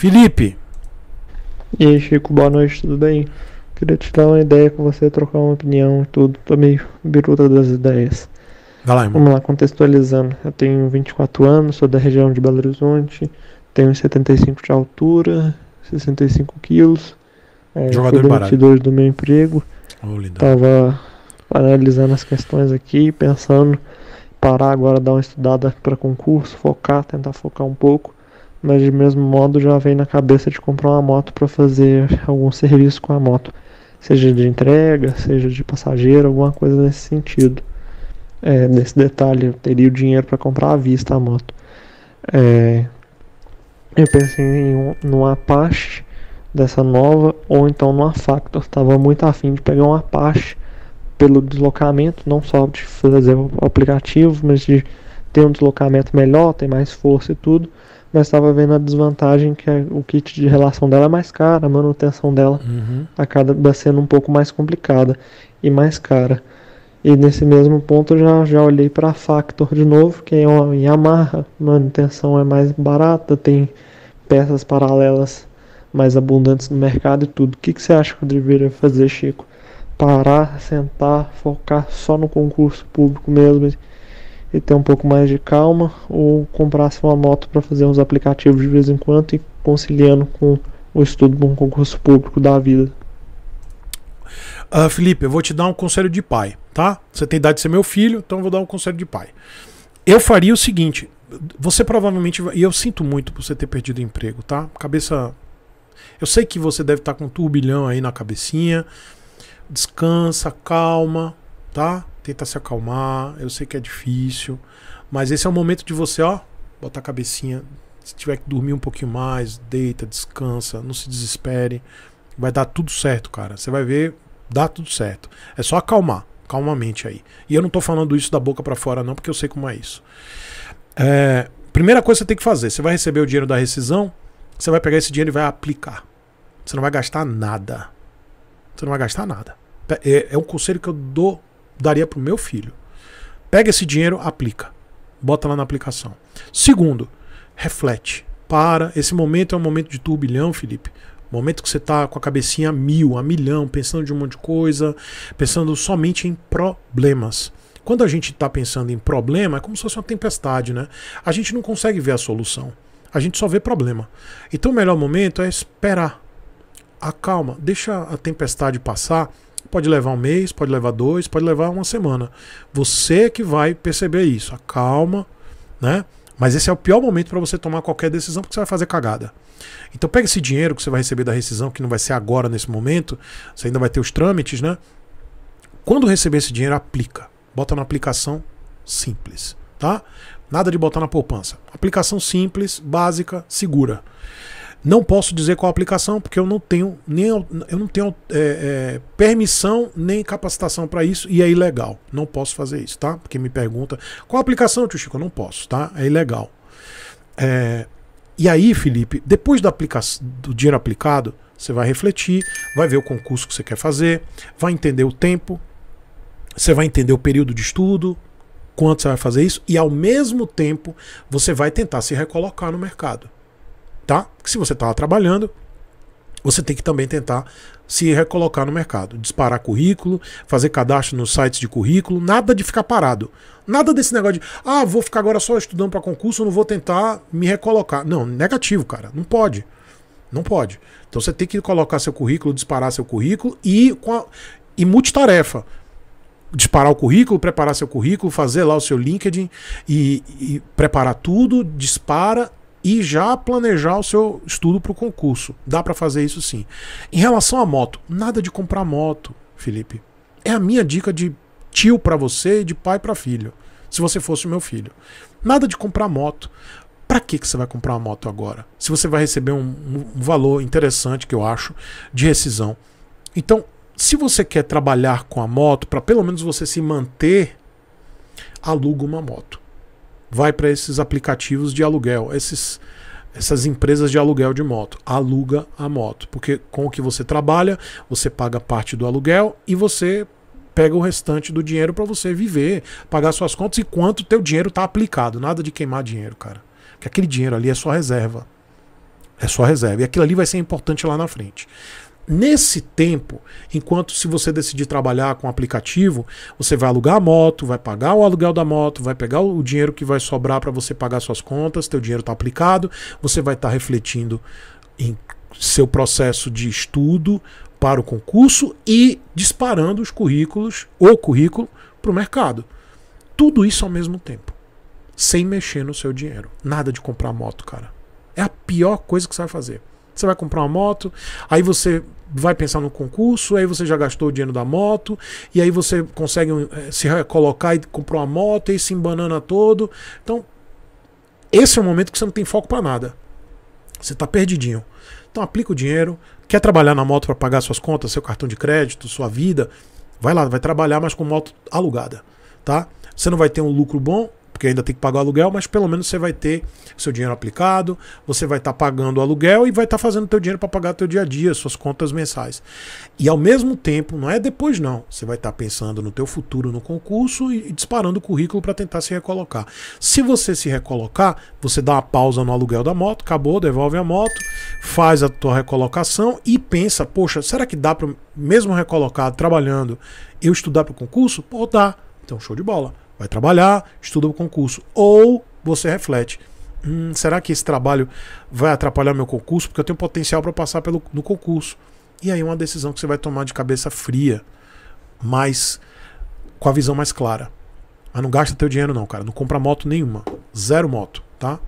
Felipe. E aí, Chico, boa noite, tudo bem? Queria te dar uma ideia com você, trocar uma opinião e tudo. Tô meio biruta das ideias. Vai lá, irmão. Vamos lá, contextualizando. Eu tenho 24 anos, sou da região de Belo Horizonte, tenho 75 de altura, 65 quilos. É, Jogador demitido do meu emprego. Oh, Tava analisando as questões aqui, pensando parar agora, dar uma estudada para concurso, focar, tentar focar um pouco mas de mesmo modo já vem na cabeça de comprar uma moto para fazer algum serviço com a moto, seja de entrega, seja de passageiro, alguma coisa nesse sentido. É, nesse detalhe, eu teria o dinheiro para comprar à vista a moto. É, eu pensei em um, Apache dessa nova ou então numa Factor. Estava muito afim de pegar uma Apache pelo deslocamento, não só de fazer o aplicativo, mas de ter um deslocamento melhor, ter mais força e tudo mas estava vendo a desvantagem que é o kit de relação dela é mais caro, a manutenção dela uhum. acaba sendo um pouco mais complicada e mais cara. E nesse mesmo ponto já, já olhei para a Factor de novo, que é uma Yamaha, manutenção é mais barata, tem peças paralelas mais abundantes no mercado e tudo. O que, que você acha que eu deveria fazer, Chico? Parar, sentar, focar só no concurso público mesmo e ter um pouco mais de calma ou comprasse uma moto para fazer uns aplicativos de vez em quando e conciliando com o estudo de um concurso público da vida. Uh, Felipe, eu vou te dar um conselho de pai, tá? Você tem idade de ser meu filho, então eu vou dar um conselho de pai. Eu faria o seguinte: você provavelmente. E eu sinto muito por você ter perdido o emprego, tá? Cabeça. Eu sei que você deve estar com um turbilhão aí na cabecinha. Descansa, calma, tá? tenta se acalmar. Eu sei que é difícil, mas esse é o momento de você, ó, botar a cabecinha. Se tiver que dormir um pouquinho mais, deita, descansa, não se desespere. Vai dar tudo certo, cara. Você vai ver, dá tudo certo. É só acalmar, calmamente aí. E eu não tô falando isso da boca para fora, não, porque eu sei como é isso. É, primeira coisa que você tem que fazer: você vai receber o dinheiro da rescisão, você vai pegar esse dinheiro e vai aplicar. Você não vai gastar nada. Você não vai gastar nada. É, é um conselho que eu dou daria para o meu filho. Pega esse dinheiro, aplica. Bota lá na aplicação. Segundo, reflete. Para. Esse momento é um momento de turbilhão, Felipe. Momento que você está com a cabecinha a mil, a milhão, pensando de um monte de coisa, pensando somente em problemas. Quando a gente está pensando em problema, é como se fosse uma tempestade, né? A gente não consegue ver a solução. A gente só vê problema. Então o melhor momento é esperar. Acalma, deixa a tempestade passar Pode levar um mês, pode levar dois, pode levar uma semana. Você que vai perceber isso. Acalma, né? Mas esse é o pior momento para você tomar qualquer decisão, porque você vai fazer cagada. Então pega esse dinheiro que você vai receber da rescisão, que não vai ser agora nesse momento, você ainda vai ter os trâmites, né? Quando receber esse dinheiro, aplica. Bota na aplicação simples, tá? Nada de botar na poupança. Aplicação simples, básica, segura. Não posso dizer qual aplicação, porque eu não tenho, nem, eu não tenho é, é, permissão nem capacitação para isso e é ilegal. Não posso fazer isso, tá? Porque me pergunta qual aplicação, tio Chico? Eu não posso, tá? É ilegal. É, e aí, Felipe, depois da do dinheiro aplicado, você vai refletir, vai ver o concurso que você quer fazer, vai entender o tempo, você vai entender o período de estudo, quanto você vai fazer isso, e ao mesmo tempo você vai tentar se recolocar no mercado tá? Porque se você estava tá trabalhando, você tem que também tentar se recolocar no mercado, disparar currículo, fazer cadastro nos sites de currículo, nada de ficar parado. Nada desse negócio de, ah, vou ficar agora só estudando para concurso, não vou tentar me recolocar. Não, negativo, cara, não pode. Não pode. Então você tem que colocar seu currículo, disparar seu currículo e com a, e multitarefa. Disparar o currículo, preparar seu currículo, fazer lá o seu LinkedIn e, e preparar tudo, dispara e já planejar o seu estudo para o concurso. Dá para fazer isso sim. Em relação à moto, nada de comprar moto, Felipe. É a minha dica de tio para você e de pai para filho, se você fosse o meu filho. Nada de comprar moto. Para que, que você vai comprar uma moto agora? Se você vai receber um, um valor interessante, que eu acho, de rescisão. Então, se você quer trabalhar com a moto, para pelo menos você se manter, aluga uma moto vai para esses aplicativos de aluguel, esses, essas empresas de aluguel de moto. Aluga a moto, porque com o que você trabalha, você paga parte do aluguel e você pega o restante do dinheiro para você viver, pagar suas contas e quanto teu dinheiro está aplicado. Nada de queimar dinheiro, cara. Porque aquele dinheiro ali é sua reserva. É sua reserva. E aquilo ali vai ser importante lá na frente. Nesse tempo, enquanto se você decidir trabalhar com um aplicativo, você vai alugar a moto, vai pagar o aluguel da moto, vai pegar o dinheiro que vai sobrar para você pagar suas contas, teu dinheiro está aplicado, você vai estar tá refletindo em seu processo de estudo para o concurso e disparando os currículos ou currículo para o mercado. Tudo isso ao mesmo tempo, sem mexer no seu dinheiro. Nada de comprar moto, cara. É a pior coisa que você vai fazer. Você vai comprar uma moto, aí você vai pensar no concurso, aí você já gastou o dinheiro da moto, e aí você consegue eh, se colocar e comprou uma moto e se embanana todo. Então, esse é o momento que você não tem foco para nada. Você está perdidinho. Então aplica o dinheiro, quer trabalhar na moto para pagar suas contas, seu cartão de crédito, sua vida, vai lá, vai trabalhar, mas com moto alugada, tá? Você não vai ter um lucro bom, porque ainda tem que pagar o aluguel, mas pelo menos você vai ter seu dinheiro aplicado, você vai estar tá pagando o aluguel e vai estar tá fazendo teu dinheiro para pagar teu dia a dia, suas contas mensais. E ao mesmo tempo, não é depois não, você vai estar tá pensando no teu futuro no concurso e, e disparando o currículo para tentar se recolocar. Se você se recolocar, você dá uma pausa no aluguel da moto, acabou, devolve a moto, faz a tua recolocação e pensa, poxa, será que dá para mesmo recolocado, trabalhando, eu estudar para o concurso? Pô, dá. Então, show de bola vai trabalhar, estuda o concurso. Ou você reflete. Hum, será que esse trabalho vai atrapalhar meu concurso? Porque eu tenho potencial para passar pelo, no concurso. E aí é uma decisão que você vai tomar de cabeça fria, mas com a visão mais clara. Mas não gasta teu dinheiro não, cara. Não compra moto nenhuma. Zero moto, tá?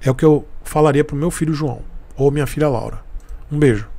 É o que eu falaria pro meu filho João. Ou minha filha Laura. Um beijo.